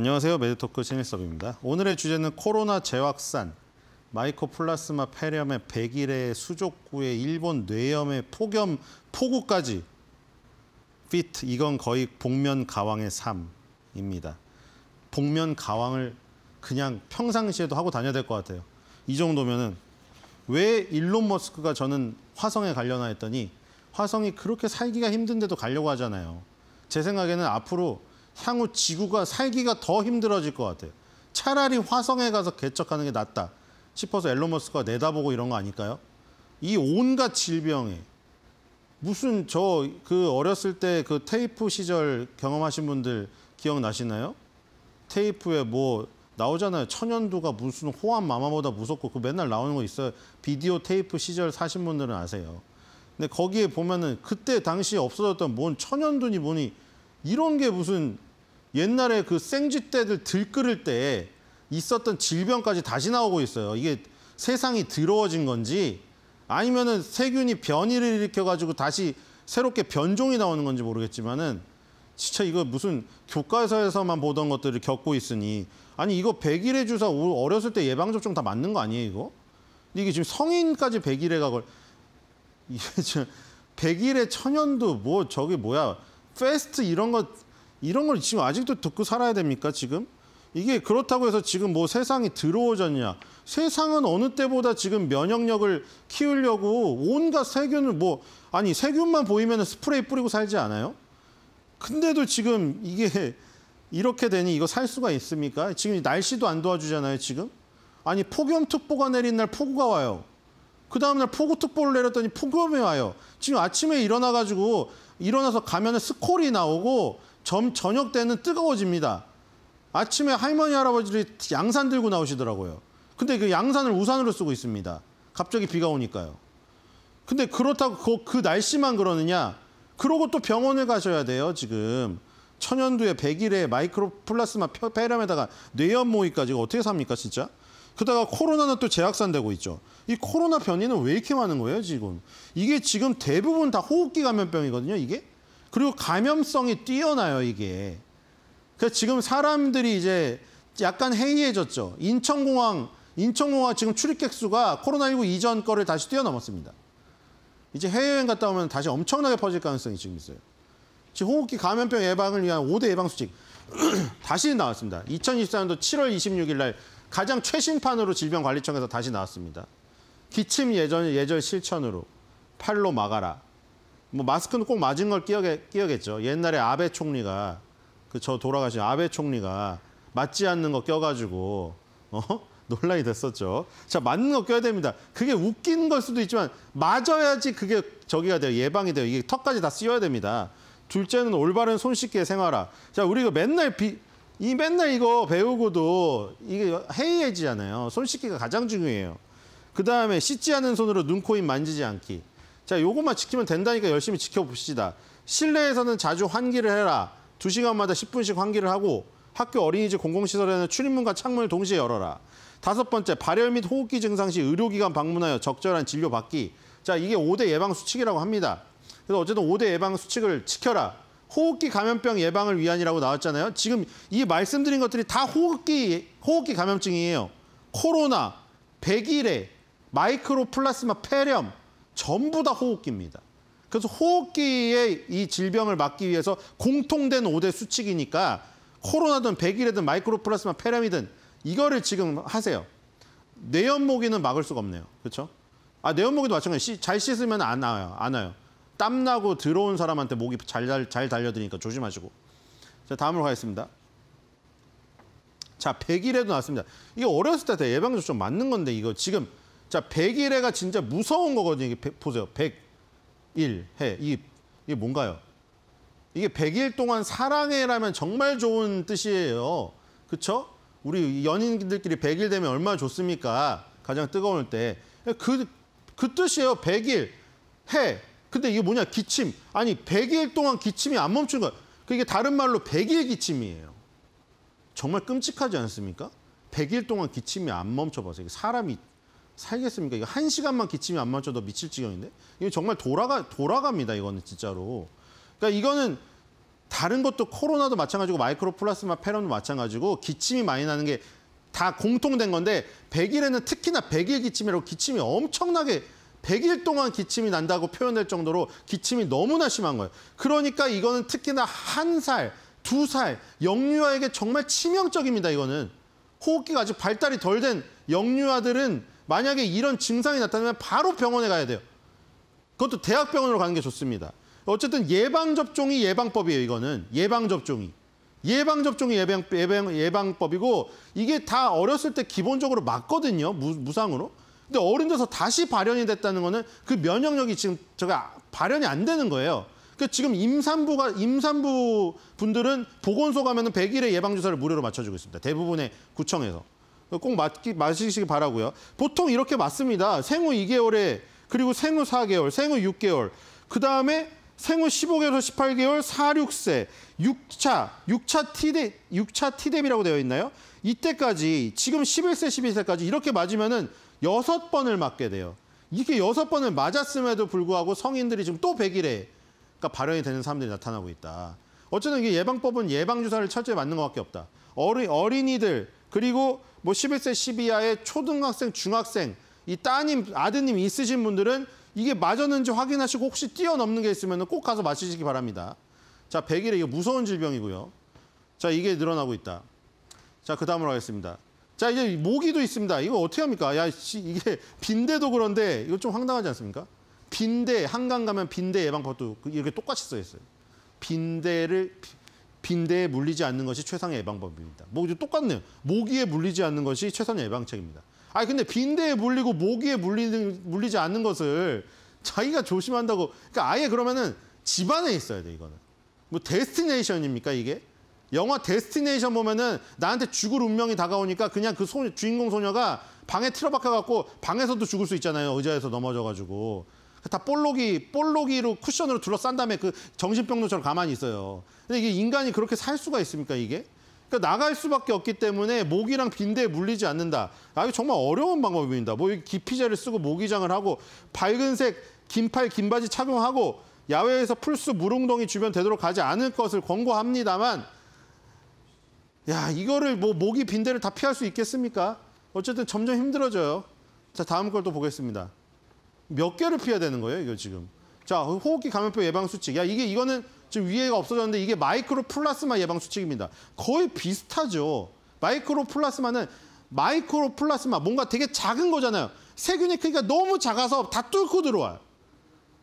안녕하세요. 메드토크 신일섭입니다. 오늘의 주제는 코로나 재확산, 마이코플라스마 폐렴의 백일의 수족구에 일본 뇌염의 폭염, 폭우까지 피트, 이건 거의 복면 가왕의 삶입니다. 복면 가왕을 그냥 평상시에도 하고 다녀야 될 것 같아요. 이 정도면은 왜 일론 머스크가 저는 화성에 가려나 했더니 화성이 그렇게 살기가 힘든데도 가려고 하잖아요. 제 생각에는 앞으로 향후 지구가 살기가 더 힘들어질 것 같아요. 차라리 화성에 가서 개척하는 게 낫다 싶어서 앨런 머스크가 내다보고 이런 거 아닐까요? 이 온갖 질병에 무슨 저 그 어렸을 때 그 테이프 시절 경험하신 분들 기억나시나요? 테이프에 뭐 나오잖아요. 천연두가 무슨 호환 마마보다 무섭고 그 맨날 나오는 거 있어요. 비디오 테이프 시절 사신 분들은 아세요. 근데 거기에 보면은 그때 당시 없어졌던 뭔 천연두니 뭐니 이런 게 무슨 옛날에 그 생쥐떼들 들끓을 때 있었던 질병까지 다시 나오고 있어요. 이게 세상이 더러워진 건지 아니면은 세균이 변이를 일으켜가지고 다시 새롭게 변종이 나오는 건지 모르겠지만은 진짜 이거 무슨 교과서에서만 보던 것들을 겪고 있으니 아니 이거 백일의 주사 어렸을 때 예방접종 다 맞는 거 아니에요 이거? 이게 지금 성인까지 백일에가 걸 이게 지금 백일의 천연도 뭐저기 뭐야 페스트 이런 거 이런 걸 지금 아직도 듣고 살아야 됩니까 지금? 이게 그렇다고 해서 지금 뭐 세상이 들러워졌냐 세상은 어느 때보다 지금 면역력을 키우려고 온갖 세균을 뭐 아니 세균만 보이면 스프레이 뿌리고 살지 않아요? 근데도 지금 이게 이렇게 되니 이거 살 수가 있습니까? 지금 날씨도 안 도와주잖아요 지금. 아니 폭염특보가 내린 날 폭우가 와요. 그 다음날 폭우특보를 내렸더니 폭염이 와요. 지금 아침에 일어나가지고 일어나서 가면은 스콜이 나오고 점, 저녁 때는 뜨거워집니다. 아침에 할머니 할아버지들이 양산 들고 나오시더라고요. 근데 그 양산을 우산으로 쓰고 있습니다. 갑자기 비가 오니까요. 근데 그렇다고 그, 그 날씨만 그러느냐? 그러고 또 병원에 가셔야 돼요, 지금. 천연두에 백일에 마이크로플라스마 폐렴에다가 뇌염 모이까지 어떻게 삽니까, 진짜? 그다가 코로나는 또 재확산되고 있죠. 이 코로나 변이는 왜 이렇게 많은 거예요, 지금? 이게 지금 대부분 다 호흡기 감염병이거든요, 이게. 그리고 감염성이 뛰어나요, 이게. 그래서 그러니까 지금 사람들이 이제 약간 해이해졌죠. 인천공항, 인천공항 지금 출입객 수가 코로나19 이전 거를 다시 뛰어넘었습니다. 이제 해외여행 갔다 오면 다시 엄청나게 퍼질 가능성이 지금 있어요. 지금 호흡기 감염병 예방을 위한 5대 예방수칙 다시 나왔습니다. 2024년도 7월 26일 날 가장 최신판으로 질병관리청에서 다시 나왔습니다. 기침 예전, 예절 실천으로 팔로 막아라. 뭐 마스크는 꼭 맞은 걸 끼어겠, 죠 옛날에 아베 총리가 그 저 돌아가신 아베 총리가 맞지 않는 거 껴가지고 어? 논란이 됐었죠. 자 맞는 거 껴야 됩니다. 그게 웃긴 걸 수도 있지만 맞아야지 그게 저기가 돼요. 예방이 돼요. 이게 턱까지 다 쓰여야 됩니다. 둘째는 올바른 손 씻기의 생활화. 자 우리가 그 맨날 비, 이 맨날 이거 배우고도 이게 해이해지잖아요. 손 씻기가 가장 중요해요. 그 다음에 씻지 않은 손으로 눈, 코, 입 만지지 않기. 자, 요것만 지키면 된다니까 열심히 지켜봅시다. 실내에서는 자주 환기를 해라. 두시간마다 10분씩 환기를 하고 학교 어린이집 공공시설에는 출입문과 창문을 동시에 열어라. 다섯 번째, 발열 및 호흡기 증상 시 의료기관 방문하여 적절한 진료 받기. 자, 이게 5대 예방 수칙이라고 합니다. 그래서 어쨌든 5대 예방 수칙을 지켜라. 호흡기 감염병 예방을 위한이라고 나왔잖아요. 지금 이 말씀드린 것들이 다 호흡기 호흡기 감염증이에요. 코로나, 백일에, 마이크로플라스마 폐렴 전부 다 호흡기입니다. 그래서 호흡기의 이 질병을 막기 위해서 공통된 5대 수칙이니까 코로나든 백일이든 마이크로플라스마 폐렴이든 이거를 지금 하세요. 뇌염모기는 막을 수가 없네요. 그렇죠? 아, 뇌염모기도 마찬가지잘 씻으면 안 나와요. 안 와요. 땀나고 들어온 사람한테 목이 잘, 잘, 잘 달려드니까 조심하시고. 자, 다음으로 가겠습니다. 자, 백일해도 나왔습니다. 이게 어렸을 때다 예방접종 맞는 건데 이거 지금 자, 백일해가 진짜 무서운 거거든요. 이게 1 보세요. 백일해 이, 이게 뭔가요? 이게 백일 동안 사랑해라면 정말 좋은 뜻이에요. 그쵸 우리 연인들끼리 백일 되면 얼마나 좋습니까? 가장 뜨거울 때. 그, 그 뜻이에요. 백일 해. 근데 이게 뭐냐, 기침. 아니, 100일 동안 기침이 안 멈춘 거야. 그게 그러니까 다른 말로 100일 기침이에요. 정말 끔찍하지 않습니까? 100일 동안 기침이 안 멈춰봐서 이게 사람이 살겠습니까? 이거 한 시간만 기침이 안 멈춰도 미칠 지경인데 이거 정말 돌아가 돌아갑니다. 이거는 진짜로. 그러니까 이거는 다른 것도 코로나도 마찬가지고 마이크로플라스마 폐렴도 마찬가지고 기침이 많이 나는 게 다 공통된 건데 100일에는 특히나 100일 기침이라고 기침이 엄청나게 100일 동안 기침이 난다고 표현될 정도로 기침이 너무나 심한 거예요. 그러니까 이거는 특히나 한 살, 두 살, 영유아에게 정말 치명적입니다, 이거는. 호흡기가 아직 발달이 덜 된 영유아들은 만약에 이런 증상이 나타나면 바로 병원에 가야 돼요. 그것도 대학병원으로 가는 게 좋습니다. 어쨌든 예방접종이 예방법이에요, 이거는. 예방접종이. 예방접종이 예방, 예방, 예방법이고 이게 다 어렸을 때 기본적으로 맞거든요, 무, 무상으로. 근데 어른 돼서 다시 발현이 됐다는 거는 그 면역력이 지금 제가 발현이 안 되는 거예요. 그 지금 임산부가 임산부 분들은 보건소 가면은 100일의 예방 주사를 무료로 맞춰주고 있습니다. 대부분의 구청에서 꼭 맞기 맞으시기 바라고요. 보통 이렇게 맞습니다. 생후 2개월에 그리고 생후 4개월, 생후 6개월, 그 다음에 생후 15개월에서 18개월, 4, 6세, 6차, 6차 티대 6차 티대비라고 되어 있나요? 이때까지 지금 11세, 12세까지 이렇게 맞으면은 여섯 번을 맞게 돼요. 이게 여섯 번을 맞았음에도 불구하고 성인들이 지금 또백일에 그러니까 발현이 되는 사람들이 나타나고 있다. 어쨌든 이게 예방법은 예방주사를 철저히 맞는 것밖에 없다. 어린, 어린이들 그리고 뭐 11세 12아의 초등학생, 중학생 이 따님, 아드님 있으신 분들은 이게 맞았는지 확인하시고 혹시 뛰어넘는 게 있으면 꼭 가서 맞으시기 바랍니다. 자, 백일에 이거 무서운 질병이고요. 자, 이게 늘어나고 있다. 자, 그 다음으로 하겠습니다. 자, 이제 모기도 있습니다. 이거 어떻게 합니까? 야, 씨, 이게 빈대도 그런데 이거 좀 황당하지 않습니까? 빈대, 한강 가면 빈대 예방법도 이렇게 똑같이 써 있어요. 빈대를 빈대에 물리지 않는 것이 최상의 예방법입니다. 뭐 이제 똑같네요. 모기에 물리지 않는 것이 최선의 예방책입니다. 아니 근데 빈대에 물리고 모기에 물리는 물리지 않는 것을 자기가 조심한다고 그러니까 아예 그러면은 집안에 있어야 돼 이거는. 뭐 데스티네이션입니까 이게? 영화 데스티네이션 보면은 나한테 죽을 운명이 다가오니까 그냥 그 소, 주인공 소녀가 방에 틀어박혀갖고 방에서도 죽을 수 있잖아요. 의자에서 넘어져가지고. 다 볼록이, 볼록이로 쿠션으로 둘러싼 다음에 그 정신병동처럼 가만히 있어요. 근데 이게 인간이 그렇게 살 수가 있습니까, 이게? 그러니까 나갈 수밖에 없기 때문에 모기랑 빈대에 물리지 않는다. 아, 이거 정말 어려운 방법입니다. 뭐 기피제를 쓰고 모기장을 하고 밝은색 긴팔, 긴바지 착용하고 야외에서 풀숲, 무웅동이 주변 되도록 가지 않을 것을 권고합니다만 야, 이거를 뭐 목이 빈대를다 피할 수 있겠습니까? 어쨌든 점점 힘들어져요. 자, 다음 걸 또 보겠습니다. 몇 개를 피해야 되는 거예요, 이거 지금. 자, 호흡기 감염병 예방 수칙. 야, 이게 이거는 지금 위에가 없어졌는데 이게 마이크로 플라스마 예방 수칙입니다. 거의 비슷하죠. 마이크로 플라스마는 마이크로 플라스마 뭔가 되게 작은 거잖아요. 세균이크니까 너무 작아서 다 뚫고 들어와요.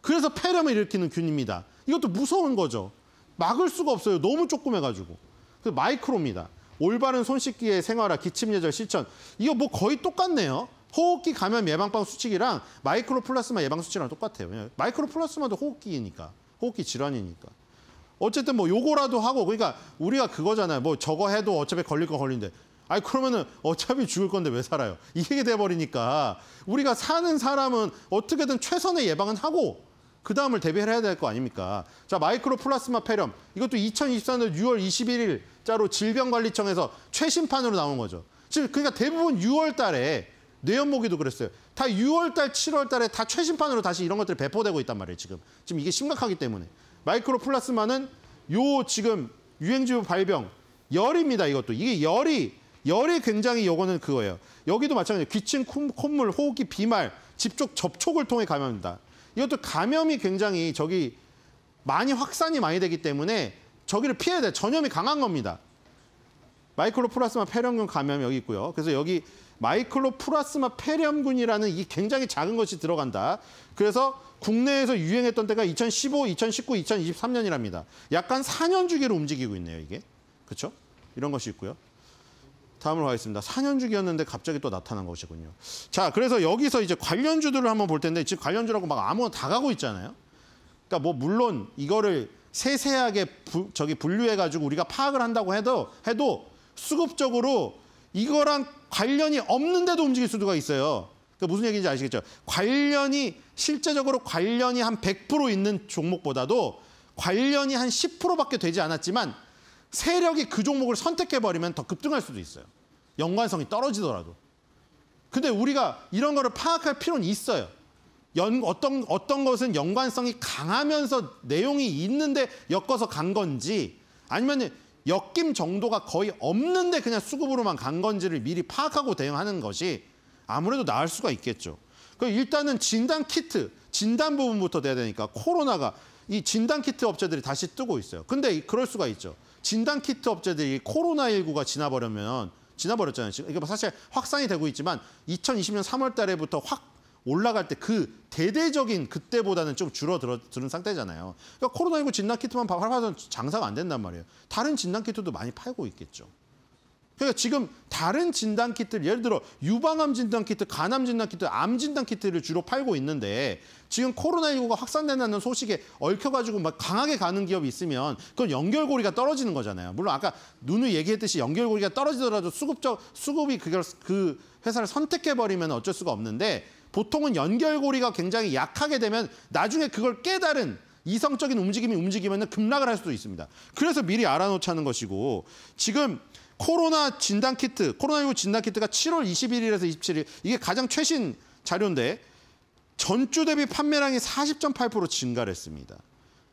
그래서 폐렴을 일으키는 균입니다. 이것도 무서운 거죠. 막을 수가 없어요. 너무 조그매가지고. 그 마이크로입니다. 올바른 손 씻기의 생활화, 기침 예절 실천. 이거 뭐 거의 똑같네요. 호흡기 감염 예방방 수칙이랑 마이크로 플라스마 예방 수칙이랑 똑같아요. 마이크로 플라스마도 호흡기니까, 호흡기 질환이니까. 어쨌든 뭐 요거라도 하고 그러니까 우리가 그거잖아요. 뭐 저거 해도 어차피 걸릴 거 걸린데. 아니 그러면은 어차피 죽을 건데 왜 살아요? 이게 돼 버리니까 우리가 사는 사람은 어떻게든 최선의 예방은 하고 그 다음을 대비를 해야 될 거 아닙니까? 자 마이크로 플라스마 폐렴 이것도 2024년 6월 21일 자로 질병관리청에서 최신판으로 나온 거죠. 즉 그러니까 대부분 6월 달에 뇌염모기도 그랬어요. 다 6월 달, 7월 달에 다 최신판으로 다시 이런 것들이 배포되고 있단 말이에요, 지금. 지금 이게 심각하기 때문에. 마이크로플라스마는 요 지금 유행지의 발병 열입니다, 이것도. 이게 열이 열이 굉장히 요거는 그거예요. 여기도 마찬가지예요. 기침, 콧물, 호흡기, 비말, 집쪽 접촉을 통해 감염입니다. 이것도 감염이 굉장히 저기 많이 확산이 많이 되기 때문에 저기를 피해야 돼. 전염이 강한 겁니다. 마이클로프라스마 폐렴균 감염 여기 있고요. 그래서 여기 마이클로프라스마 폐렴균이라는 이 굉장히 작은 것이 들어간다. 그래서 국내에서 유행했던 때가 2015, 2019, 2023년이랍니다. 약간 4년 주기로 움직이고 있네요, 이게. 그렇죠? 이런 것이 있고요. 다음으로 가겠습니다. 4년 주기였는데 갑자기 또 나타난 것이군요. 자, 그래서 여기서 이제 관련주들을 한번 볼 텐데 지금 관련주라고 막 아무거나 다 가고 있잖아요. 그러니까 뭐 물론 이거를 세세하게 부, 저기 분류해가지고 우리가 파악을 한다고 해도 해도 수급적으로 이거랑 관련이 없는데도 움직일 수도가 있어요. 그러니까 무슨 얘기인지 아시겠죠? 관련이 실제적으로 관련이 한 100% 있는 종목보다도 관련이 한 10%밖에 되지 않았지만 세력이 그 종목을 선택해버리면 더 급등할 수도 있어요. 연관성이 떨어지더라도. 근데 우리가 이런 거를 파악할 필요는 있어요. 연, 어떤, 어떤 것은 연관성이 강하면서 내용이 있는데 엮어서 간 건지 아니면 엮임 정도가 거의 없는데 그냥 수급으로만 간 건지를 미리 파악하고 대응하는 것이 아무래도 나을 수가 있겠죠. 그 일단은 진단 키트, 진단 부분부터 돼야 되니까 코로나가 이 진단 키트 업체들이 다시 뜨고 있어요. 근데 그럴 수가 있죠. 진단 키트 업체들이 코로나19가 지나버려면 지나버렸잖아요. 지금 이게 뭐 사실 확산이 되고 있지만 2020년 3월 달에부터 확 올라갈 때 그 대대적인 그때보다는 좀 줄어드는 상태잖아요. 그러니까 코로나19 진단 키트만 팔아서 장사가 안 된단 말이에요. 다른 진단 키트도 많이 팔고 있겠죠. 그러니까 지금 다른 진단 키트를 예를 들어 유방암 진단 키트, 간암 진단 키트, 암 진단 키트를 주로 팔고 있는데 지금 코로나19가 확산된다는 소식에 얽혀가지고 막 강하게 가는 기업이 있으면 그건 연결고리가 떨어지는 거잖아요. 물론 아까 누누 얘기했듯이 연결고리가 떨어지더라도 수급적 수급이 그걸 그 회사를 선택해 버리면 어쩔 수가 없는데 보통은 연결고리가 굉장히 약하게 되면 나중에 그걸 깨달은 이성적인 움직임이 움직이면 급락을 할 수도 있습니다. 그래서 미리 알아놓자는 것이고 지금 코로나 진단 키트, 코로나19 진단 키트가 7월 21일에서 27일 이게 가장 최신 자료인데 전주 대비 판매량이 40.8% 증가를 했습니다.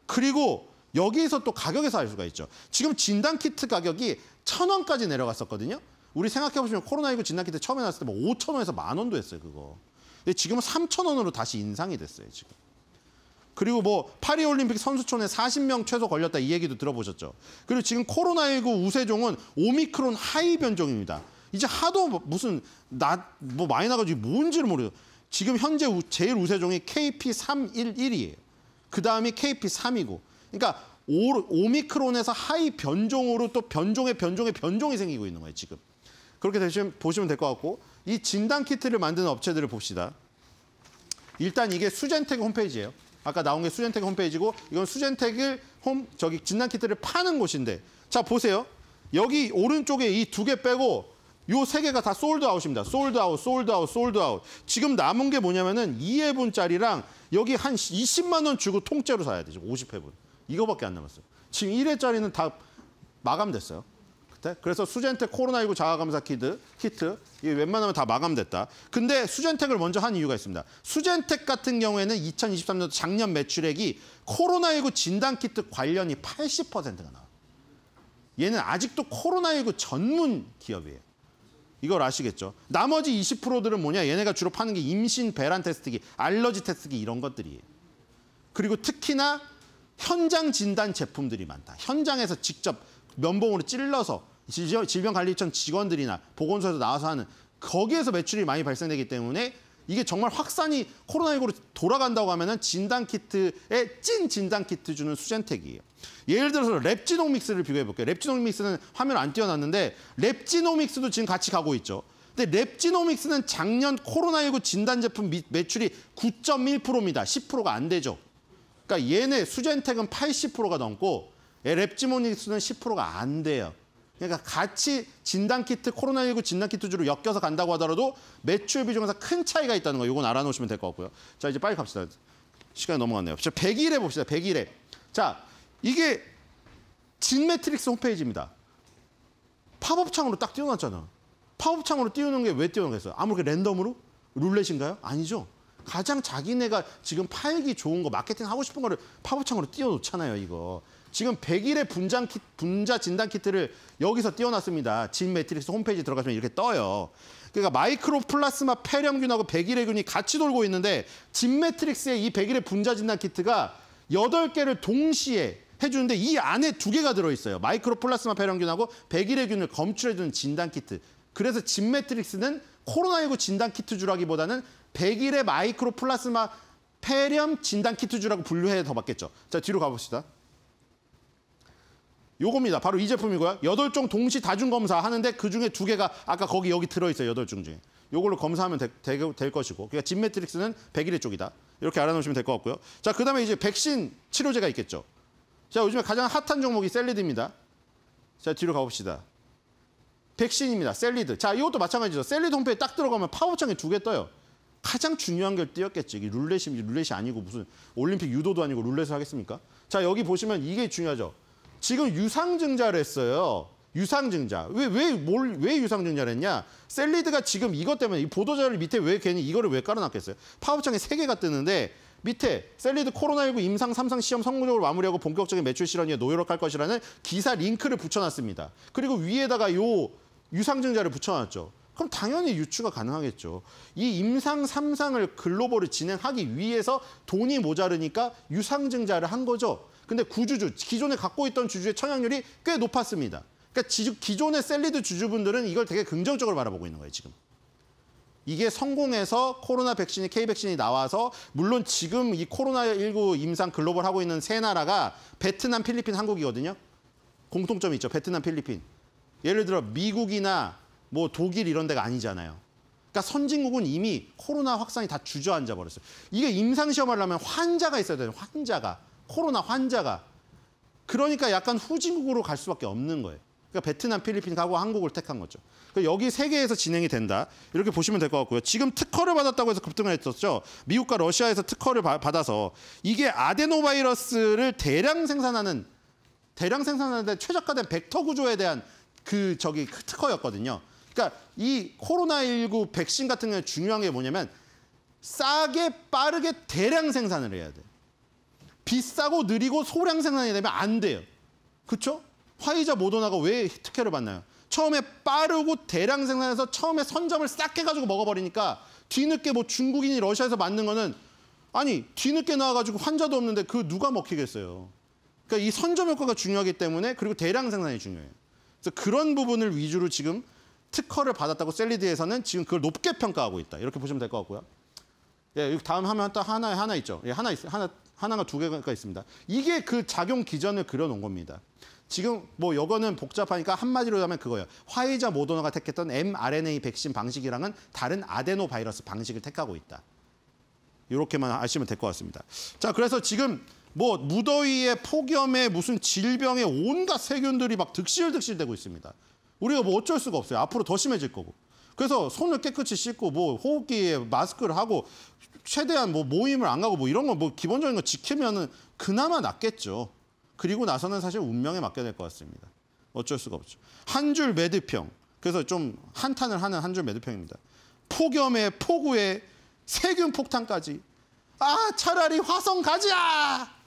그리고 여기에서 또 가격에서 알 수가 있죠. 지금 진단 키트 가격이 1,000원까지 내려갔었거든요. 우리 생각해 보시면 코로나19 진단 키트 처음에 나왔을 때뭐 5,000원에서 만 원도 했어요, 그거. 근데 지금은 3천 원으로 다시 인상이 됐어요, 지금. 그리고 뭐 파리 올림픽 선수촌에 40명 최소 걸렸다 이 얘기도 들어보셨죠. 그리고 지금 코로나19 우세종은 오미크론 하이 변종입니다. 이제 하도 뭐 무슨 나 뭐 많이 나가지고 뭔지를 모르요 지금 현재 우, 제일 우세종이 KP311이에요. 그 다음이 KP3이고. 그러니까 오, 오미크론에서 하이 변종으로 또 변종의 변종의 변종이 생기고 있는 거예요, 지금. 그렇게 되시면 보시면 될 것 같고 이 진단 키트를 만드는 업체들을 봅시다. 일단 이게 수젠텍 홈페이지예요. 아까 나온 게 수젠텍 홈페이지고 이건 수젠텍을 홈 저기 진단 키트를 파는 곳인데 자 보세요. 여기 오른쪽에 이 두 개 빼고 요 세 개가 다 솔드 아웃입니다. 솔드 아웃, 솔드 아웃, 솔드 아웃. 지금 남은 게 뭐냐면은 2회분짜리랑 여기 한 20만 원 주고 통째로 사야 되죠. 50회분. 이거밖에 안 남았어요. 지금 1회짜리는 다 마감됐어요. 수젠텍. 그래서 수젠텍 코로나19 자가감사 키드 키트 이 웬만하면 다 마감됐다. 근데 수젠텍을 먼저 한 이유가 있습니다. 수젠텍 같은 경우에는 2023년 작년 매출액이 코로나19 진단 키트 관련이 80%가 나와. 얘는 아직도 코로나19 전문 기업이에요. 이걸 아시겠죠? 나머지 20%들은 뭐냐? 얘네가 주로 파는 게 임신 배란 테스트기, 알러지 테스트기 이런 것들이에요. 그리고 특히나 현장 진단 제품들이 많다. 현장에서 직접 면봉으로 찔러서 질병관리청 직원들이나 보건소에서 나와서 하는 거기에서 매출이 많이 발생되기 때문에 이게 정말 확산이 코로나19로 돌아간다고 하면은 진단키트에 찐 진단키트 주는 수젠택이에요 예를 들어서 랩지노믹스를 비교해 볼게요. 랩지노믹스는 화면 안띄워놨는데 랩지노믹스도 지금 같이 가고 있죠. 근데 랩지노믹스는 작년 코로나19 진단 제품 매출이 9.1%입니다. 10%가 안 되죠. 그러니까 얘네 수젠택은 80%가 넘고 랩지노믹스는 10%가 안 돼요. 그러니까 같이 진단키트 코로나19 진단키트주로 엮여서 간다고 하더라도 매출 비중에서 큰 차이가 있다는 거 이건 알아놓으시면 될 것 같고요. 자 이제 빨리 갑시다. 시간이 넘어갔네요. 자 100일에 봅시다. 100일에. 자 이게 진매트릭스 홈페이지입니다. 팝업창으로 딱 띄워놨잖아. 팝업창으로 띄우는 게 왜 띄워놨겠어요? 아무렇게 랜덤으로? 룰렛인가요? 아니죠. 가장 자기네가 지금 팔기 좋은 거 마케팅 하고 싶은 거를 팝업창으로 띄워놓잖아요 이거 지금 100일의 분장 키, 분자 진단 키트를 여기서 띄워놨습니다. 진 매트릭스 홈페이지 들어가시면 이렇게 떠요. 그러니까 마이크로플라스마 폐렴균하고 백일의 균이 같이 돌고 있는데 진 매트릭스의 이백일의 분자 진단 키트가 8개를 동시에 해주는데 이 안에 두 개가 들어있어요. 마이크로플라스마 폐렴균하고 백일의 균을 검출해주는 진단 키트. 그래서 진 매트릭스는 코로나19 진단 키트주라기보다는 백일의 마이크로플라스마 폐렴 진단 키트주라고 분류해 더 맞겠죠. 자, 뒤로 가봅시다. 요겁니다. 바로 이 제품이고요. 여덟 종 동시 다중 검사 하는데 그 중에 두 개가 아까 거기 여기 들어있어요. 여덟 종 중에. 요걸로 검사하면 되, 되, 될 것이고. 그러니까 진 매트릭스는 100일의 쪽이다. 이렇게 알아놓으시면 될 것 같고요. 자, 그 다음에 이제 백신 치료제가 있겠죠. 자, 요즘에 가장 핫한 종목이 셀리드입니다. 자, 뒤로 가봅시다. 백신입니다. 셀리드. 자, 이것도 마찬가지죠. 셀리드 홈페이지 딱 들어가면 팝업창이 두개 떠요. 가장 중요한 걸 띄었겠지. 이게 룰렛이, 룰렛이 아니고 무슨 올림픽 유도도 아니고 룰렛을 하겠습니까? 자, 여기 보시면 이게 중요하죠. 지금 유상증자를 했어요. 유상증자. 왜, 왜, 뭘, 왜 유상증자를 했냐? 셀리드가 지금 이것 때문에 이 보도자를 밑에 왜 괜히 이거를 왜 깔아놨겠어요? 파업창에 세개가 뜨는데 밑에 셀리드 코로나19 임상 삼상 시험 성공적으로 마무리하고 본격적인 매출 실현에 노력할 것이라는 기사 링크를 붙여놨습니다. 그리고 위에다가 요 유상증자를 붙여놨죠. 그럼 당연히 유추가 가능하겠죠. 이 임상 삼상을 글로벌을 진행하기 위해서 돈이 모자르니까 유상증자를 한 거죠. 근데 구주주, 기존에 갖고 있던 주주의 청약률이 꽤 높았습니다. 그러니까 기존의 셀리드 주주분들은 이걸 되게 긍정적으로 바라보고 있는 거예요, 지금. 이게 성공해서 코로나 백신이 K 백신이 나와서 물론 지금 이 코로나19 임상 글로벌 하고 있는 세 나라가 베트남, 필리핀, 한국이거든요. 공통점이 있죠. 베트남, 필리핀. 예를 들어 미국이나 뭐 독일 이런 데가 아니잖아요. 그러니까 선진국은 이미 코로나 확산이 다 주저앉아 버렸어요. 이게 임상 시험하려면 환자가 있어야 돼요. 환자가. 코로나 환자가 그러니까 약간 후진국으로 갈 수밖에 없는 거예요. 그러니까 베트남, 필리핀 가고 한국을 택한 거죠. 그러니까 여기 세계에서 진행이 된다. 이렇게 보시면 될 것 같고요. 지금 특허를 받았다고 해서 급등을 했었죠. 미국과 러시아에서 특허를 받아서 이게 아데노바이러스를 대량 생산하는 대량 생산하는데 최적화된 벡터 구조에 대한 그 저기 그 특허였거든요. 그러니까 이 코로나19 백신 같은 경우에 중요한 게 뭐냐면 싸게 빠르게 대량 생산을 해야 돼. 비싸고 느리고 소량 생산이 되면 안 돼요. 그렇죠? 화이자 모더나가 왜 특혜를 받나요? 처음에 빠르고 대량 생산해서 처음에 선점을 싹 해가지고 먹어버리니까 뒤늦게 뭐 중국인이 러시아에서 만든 거는 아니 뒤늦게 나와가지고 환자도 없는데 그 누가 먹히겠어요. 그러니까 이 선점 효과가 중요하기 때문에 그리고 대량 생산이 중요해요. 그래서 그런 부분을 위주로 지금 특허를 받았다고 셀리드에서는 지금 그걸 높게 평가하고 있다. 이렇게 보시면 될 것 같고요. 예, 다음 화면 또 하나 에 하나 있죠. 예, 하나 있어요. 하나 하나가 두 개가 있습니다. 이게 그 작용 기전을 그려놓은 겁니다. 지금 뭐 이거는 복잡하니까 한마디로 하면 그거예요. 화이자 모더나가 택했던 mRNA 백신 방식이랑은 다른 아데노 바이러스 방식을 택하고 있다. 이렇게만 아시면 될 것 같습니다. 자, 그래서 지금 뭐 무더위에 폭염에 무슨 질병에 온갖 세균들이 막 득실득실 되고 있습니다. 우리가 뭐 어쩔 수가 없어요. 앞으로 더 심해질 거고. 그래서 손을 깨끗이 씻고 뭐 호흡기에 마스크를 하고 최대한 뭐 모임을 안 가고 뭐 이런 거뭐 기본적인 거 지키면은 그나마 낫겠죠. 그리고 나서는 사실 운명에 맡게될 것 같습니다. 어쩔 수가 없죠. 한 줄 매듭형. 그래서 좀 한탄을 하는 한 줄 매듭형입니다. 폭염에 폭우에 세균 폭탄까지. 아 차라리 화성 가자.